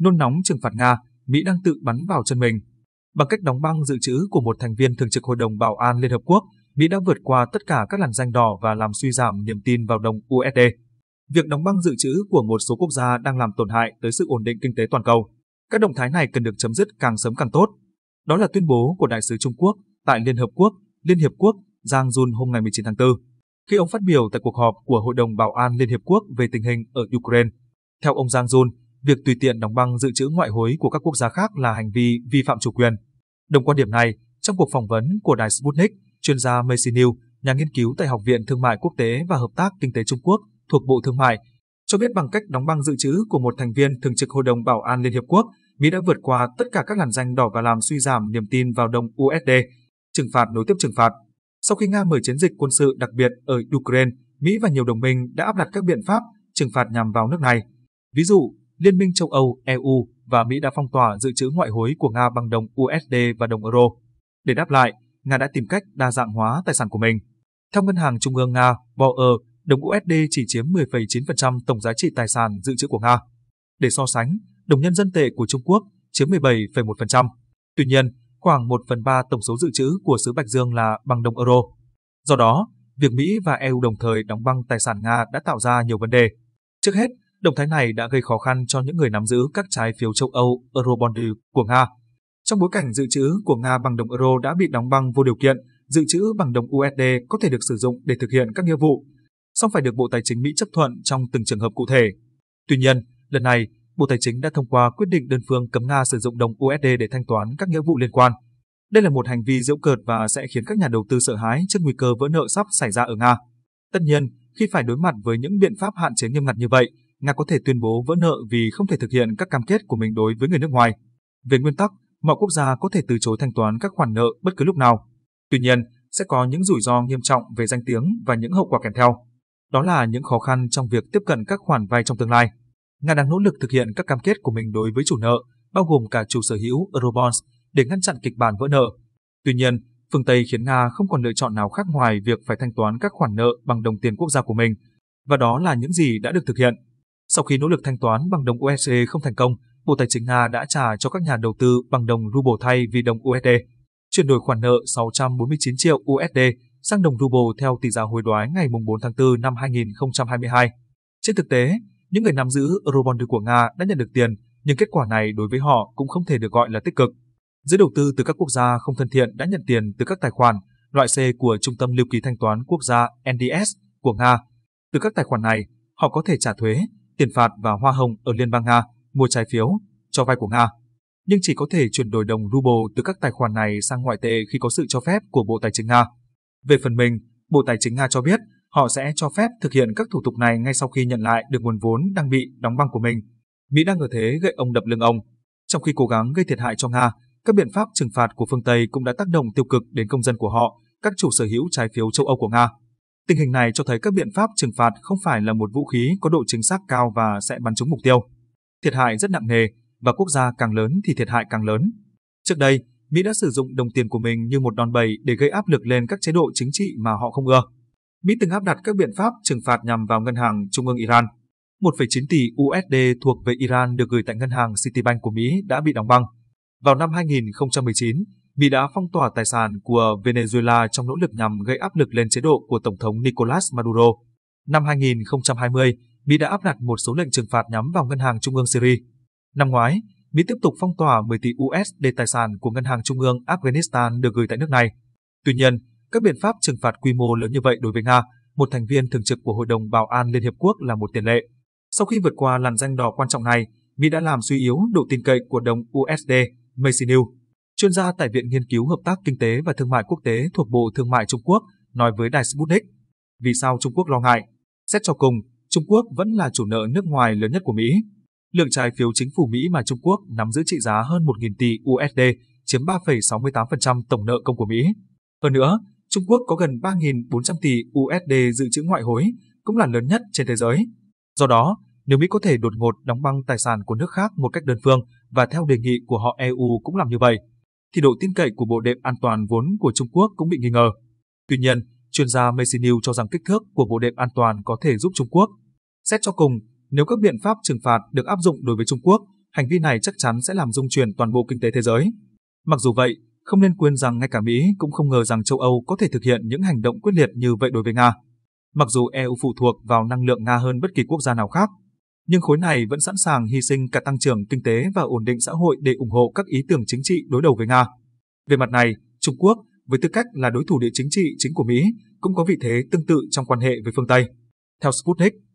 nôn nóng trừng phạt Nga, Mỹ đang tự bắn vào chân mình. Bằng cách đóng băng dự trữ của một thành viên thường trực Hội đồng Bảo an Liên Hợp Quốc, Mỹ đã vượt qua tất cả các làn danh đỏ và làm suy giảm niềm tin vào đồng USD. Việc đóng băng dự trữ của một số quốc gia đang làm tổn hại tới sự ổn định kinh tế toàn cầu. Các động thái này cần được chấm dứt càng sớm càng tốt. Đó là tuyên bố của Đại sứ Trung Quốc tại Liên Hợp Quốc, Liên Hiệp Quốc, Giang Jun hôm ngày 19 tháng 4, khi ông phát biểu tại cuộc họp của Hội đồng Bảo an Liên Hiệp Quốc về tình hình ở Ukraine. Theo ông Giang Jun, việc tùy tiện đóng băng dự trữ ngoại hối của các quốc gia khác là hành vi vi phạm chủ quyền. Đồng quan điểm này, trong cuộc phỏng vấn của đài Sputnik, chuyên gia Macy New, nhà nghiên cứu tại Học viện Thương mại Quốc tế và Hợp tác Kinh tế Trung Quốc thuộc Bộ Thương mại, cho biết bằng cách đóng băng dự trữ của một thành viên thường trực Hội đồng Bảo an Liên Hiệp Quốc, Mỹ đã vượt qua tất cả các làn danh đỏ và làm suy giảm niềm tin vào đồng USD, trừng phạt nối tiếp trừng phạt. Sau khi Nga mở chiến dịch quân sự đặc biệt ở Ukraine, Mỹ và nhiều đồng minh đã áp đặt các biện pháp trừng phạt nhằm vào nước này. Ví dụ, Liên minh châu Âu, EU và Mỹ đã phong tỏa dự trữ ngoại hối của Nga bằng đồng USD và đồng euro. Để đáp lại, Nga đã tìm cách đa dạng hóa tài sản của mình. Theo Ngân hàng Trung ương Nga, BOE, đồng USD chỉ chiếm 10,9% tổng giá trị tài sản dự trữ của Nga. Để so sánh, đồng nhân dân tệ của Trung Quốc chiếm 17,1%. Tuy nhiên, khoảng 1 phần 3 tổng số dự trữ của xứ Bạch Dương là bằng đồng euro. Do đó, việc Mỹ và EU đồng thời đóng băng tài sản Nga đã tạo ra nhiều vấn đề. Trước hết, Động thái này đã gây khó khăn cho những người nắm giữ các trái phiếu châu Âu Eurobond của Nga. Trong bối cảnh dự trữ của Nga bằng đồng euro đã bị đóng băng vô điều kiện, dự trữ bằng đồng USD có thể được sử dụng để thực hiện các nghĩa vụ, song phải được Bộ Tài chính Mỹ chấp thuận trong từng trường hợp cụ thể. Tuy nhiên, lần này, Bộ Tài chính đã thông qua quyết định đơn phương cấm Nga sử dụng đồng USD để thanh toán các nghĩa vụ liên quan. Đây là một hành vi giễu cợt và sẽ khiến các nhà đầu tư sợ hãi trước nguy cơ vỡ nợ sắp xảy ra ở Nga. Tất nhiên, khi phải đối mặt với những biện pháp hạn chế nghiêm ngặt như vậy, Nga có thể tuyên bố vỡ nợ vì không thể thực hiện các cam kết của mình đối với người nước ngoài. Về nguyên tắc, mọi quốc gia có thể từ chối thanh toán các khoản nợ bất cứ lúc nào. Tuy nhiên, sẽ có những rủi ro nghiêm trọng về danh tiếng và những hậu quả kèm theo. Đó là những khó khăn trong việc tiếp cận các khoản vay trong tương lai. Nga đang nỗ lực thực hiện các cam kết của mình đối với chủ nợ, bao gồm cả chủ sở hữu Eurobonds, để ngăn chặn kịch bản vỡ nợ. Tuy nhiên, phương Tây khiến Nga không còn lựa chọn nào khác ngoài việc phải thanh toán các khoản nợ bằng đồng tiền quốc gia của mình, và đó là những gì đã được thực hiện. Sau khi nỗ lực thanh toán bằng đồng USD không thành công, Bộ Tài chính Nga đã trả cho các nhà đầu tư bằng đồng ruble thay vì đồng USD, chuyển đổi khoản nợ 649 triệu USD sang đồng ruble theo tỷ giá hồi đoái ngày 4 tháng 4 năm 2022. Trên thực tế, những người nắm giữ Eurobond của Nga đã nhận được tiền, nhưng kết quả này đối với họ cũng không thể được gọi là tích cực. Giới đầu tư từ các quốc gia không thân thiện đã nhận tiền từ các tài khoản loại C của Trung tâm Lưu ký Thanh toán Quốc gia NDS của Nga. Từ các tài khoản này, họ có thể trả thuế, tiền phạt và hoa hồng ở Liên bang Nga, mua trái phiếu, cho vay của Nga, nhưng chỉ có thể chuyển đổi đồng ruble từ các tài khoản này sang ngoại tệ khi có sự cho phép của Bộ Tài chính Nga. Về phần mình, Bộ Tài chính Nga cho biết họ sẽ cho phép thực hiện các thủ tục này ngay sau khi nhận lại được nguồn vốn đang bị đóng băng của mình. Mỹ đang ở thế gậy ông đập lưng ông. Trong khi cố gắng gây thiệt hại cho Nga, các biện pháp trừng phạt của phương Tây cũng đã tác động tiêu cực đến công dân của họ, các chủ sở hữu trái phiếu châu Âu của Nga. Tình hình này cho thấy các biện pháp trừng phạt không phải là một vũ khí có độ chính xác cao và sẽ bắn trúng mục tiêu. Thiệt hại rất nặng nề và quốc gia càng lớn thì thiệt hại càng lớn. Trước đây, Mỹ đã sử dụng đồng tiền của mình như một đòn bẩy để gây áp lực lên các chế độ chính trị mà họ không ưa. Mỹ từng áp đặt các biện pháp trừng phạt nhằm vào ngân hàng trung ương Iran. 1,9 tỷ USD thuộc về Iran được gửi tại ngân hàng Citibank của Mỹ đã bị đóng băng. Vào năm 2019, Mỹ đã phong tỏa tài sản của Venezuela trong nỗ lực nhằm gây áp lực lên chế độ của Tổng thống Nicolas Maduro. Năm 2020, Mỹ đã áp đặt một số lệnh trừng phạt nhắm vào Ngân hàng Trung ương Syria. Năm ngoái, Mỹ tiếp tục phong tỏa 10 tỷ USD tài sản của Ngân hàng Trung ương Afghanistan được gửi tại nước này. Tuy nhiên, các biện pháp trừng phạt quy mô lớn như vậy đối với Nga, một thành viên thường trực của Hội đồng Bảo an Liên Hiệp Quốc là một tiền lệ. Sau khi vượt qua làn danh đỏ quan trọng này, Mỹ đã làm suy yếu độ tin cậy của đồng USD, Macy News chuyên gia tại Viện Nghiên cứu Hợp tác Kinh tế và Thương mại Quốc tế thuộc Bộ Thương mại Trung Quốc, nói với đài Sputnik. Vì sao Trung Quốc lo ngại? Xét cho cùng, Trung Quốc vẫn là chủ nợ nước ngoài lớn nhất của Mỹ. Lượng trái phiếu chính phủ Mỹ mà Trung Quốc nắm giữ trị giá hơn 1.000 tỷ USD, chiếm 3,68% tổng nợ công của Mỹ. Hơn nữa, Trung Quốc có gần 3.400 tỷ USD dự trữ ngoại hối, cũng là lớn nhất trên thế giới. Do đó, nếu Mỹ có thể đột ngột đóng băng tài sản của nước khác một cách đơn phương và theo đề nghị của họ EU cũng làm như vậy, thì độ tin cậy của bộ đệm an toàn vốn của Trung Quốc cũng bị nghi ngờ. Tuy nhiên, chuyên gia Messinil cho rằng kích thước của bộ đệm an toàn có thể giúp Trung Quốc. Xét cho cùng, nếu các biện pháp trừng phạt được áp dụng đối với Trung Quốc, hành vi này chắc chắn sẽ làm rung chuyển toàn bộ kinh tế thế giới. Mặc dù vậy, không nên quên rằng ngay cả Mỹ cũng không ngờ rằng châu Âu có thể thực hiện những hành động quyết liệt như vậy đối với Nga. Mặc dù EU phụ thuộc vào năng lượng Nga hơn bất kỳ quốc gia nào khác, nhưng khối này vẫn sẵn sàng hy sinh cả tăng trưởng kinh tế và ổn định xã hội để ủng hộ các ý tưởng chính trị đối đầu với Nga. Về mặt này, Trung Quốc, với tư cách là đối thủ địa chính trị chính của Mỹ, cũng có vị thế tương tự trong quan hệ với phương Tây. Theo Sputnik,